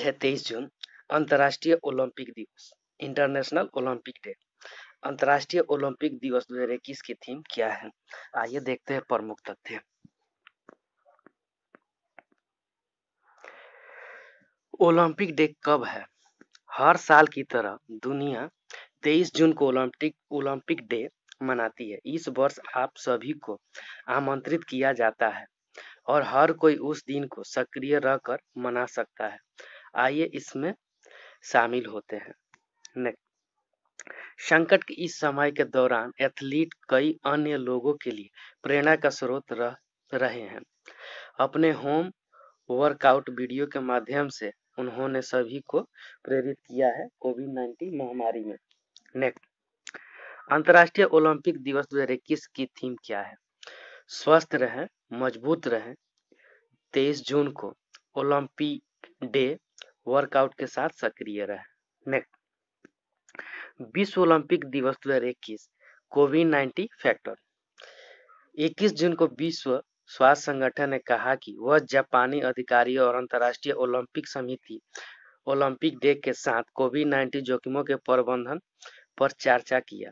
है तेईस जून अंतर्राष्ट्रीय ओलंपिक दिवस इंटरनेशनल ओलंपिक डे अंतर्राष्ट्रीय ओलंपिक दिवस 2021 की थीम क्या है आइए देखते हैं प्रमुख तथ्य ओलंपिक डे कब है हर साल की तरह दुनिया 23 जून को ओलंपिक ओलंपिक डे मनाती है इस वर्ष आप सभी को आमंत्रित किया जाता है और हर कोई उस दिन को सक्रिय रहकर मना सकता है आइए इसमें शामिल होते हैं संकट के इस समय के दौरान एथलीट कई अन्य लोगों के लिए प्रेरणा का स्रोत रह रहे हैं अपने होम वर्कआउट वीडियो के माध्यम से उन्होंने सभी को प्रेरित किया है कोविड नाइन्टीन महामारी में नेक्स्ट अंतरराष्ट्रीय ओलंपिक दिवस 2021 की थीम क्या है स्वस्थ रहें मजबूत रहें 23 जून को ओलंपिक डे वर्कआउट के साथ सक्रिय रहे नेक्स्ट विश्व ओलंपिक दिवस दो हजार इक्कीस कोविड नाइन्टीन फैक्टर 21 जून को विश्व स्वास्थ्य संगठन ने कहा कि वह जापानी अधिकारी और अंतर्राष्ट्रीय ओलंपिक समिति ओलंपिक डे के साथ कोविड नाइन्टीन जोखिमों के प्रबंधन पर चर्चा किया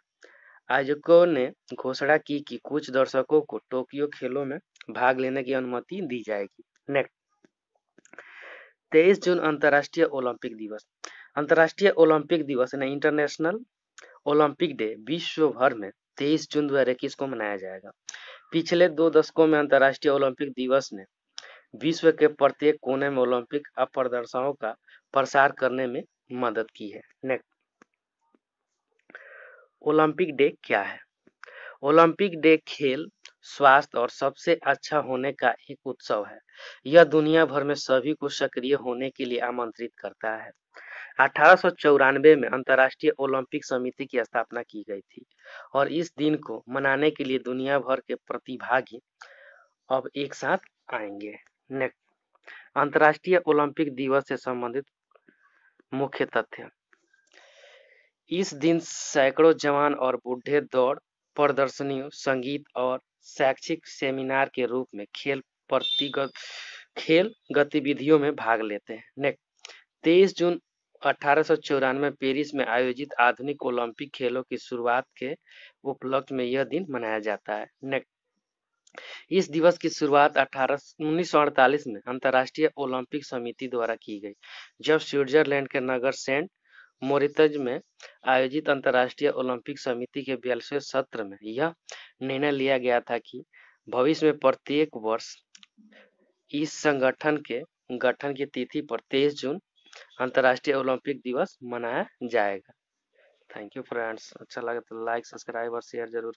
आयोजकों ने घोषणा की कि कुछ दर्शकों को टोक्यो खेलों में भाग लेने की अनुमति दी जाएगी नेक्स्ट तेईस जून अंतर्राष्ट्रीय ओलंपिक दिवस अंतर्राष्ट्रीय ओलंपिक दिवस यानी इंटरनेशनल ओलंपिक डे विश्व भर में तेईस जून दो को मनाया जाएगा पिछले दो दशकों में अंतर्राष्ट्रीय ओलंपिक दिवस ने विश्व के प्रत्येक कोने में ओलंपिक अप्रदर्शनों का प्रसार करने में मदद की है नेक्स्ट ओलंपिक डे क्या है ओलंपिक डे खेल स्वास्थ्य और सबसे अच्छा होने का एक उत्सव है यह दुनिया भर में सभी को सक्रिय होने के लिए आमंत्रित करता है अठारह में अंतर्राष्ट्रीय ओलंपिक समिति की स्थापना की गई थी और इस दिन को मनाने के लिए दुनिया भर के प्रतिभागी अब एक साथ आएंगे नेक्स्ट अंतर्राष्ट्रीय ओलंपिक दिवस से संबंधित मुख्य तथ्य इस दिन सैकड़ों जवान और बूढ़े दौड़ प्रदर्शनियों संगीत और शैक्षिक सेमिनार के रूप में खेल प्रतिगत खेल गतिविधियों में भाग लेते हैं नेक्स्ट तेईस जून अठारह में पेरिस में आयोजित आधुनिक ओलंपिक खेलों की शुरुआत के उपलक्ष्य में यह दिन मनाया जाता है नेक्स्ट इस दिवस की शुरुआत अठारह उन्नीस में अंतरराष्ट्रीय ओलंपिक समिति द्वारा की गई जब स्विट्जरलैंड के नगर सेंट मोरितज में आयोजित अंतर्राष्ट्रीय ओलंपिक समिति के बयालीसवें सत्र में यह निर्णय लिया गया था कि भविष्य में प्रत्येक वर्ष इस संगठन के गठन की तिथि पर 23 जून अंतर्राष्ट्रीय ओलंपिक दिवस मनाया जाएगा थैंक यू फ्रेंड्स अच्छा लगे तो लाइक सब्सक्राइब और शेयर जरूर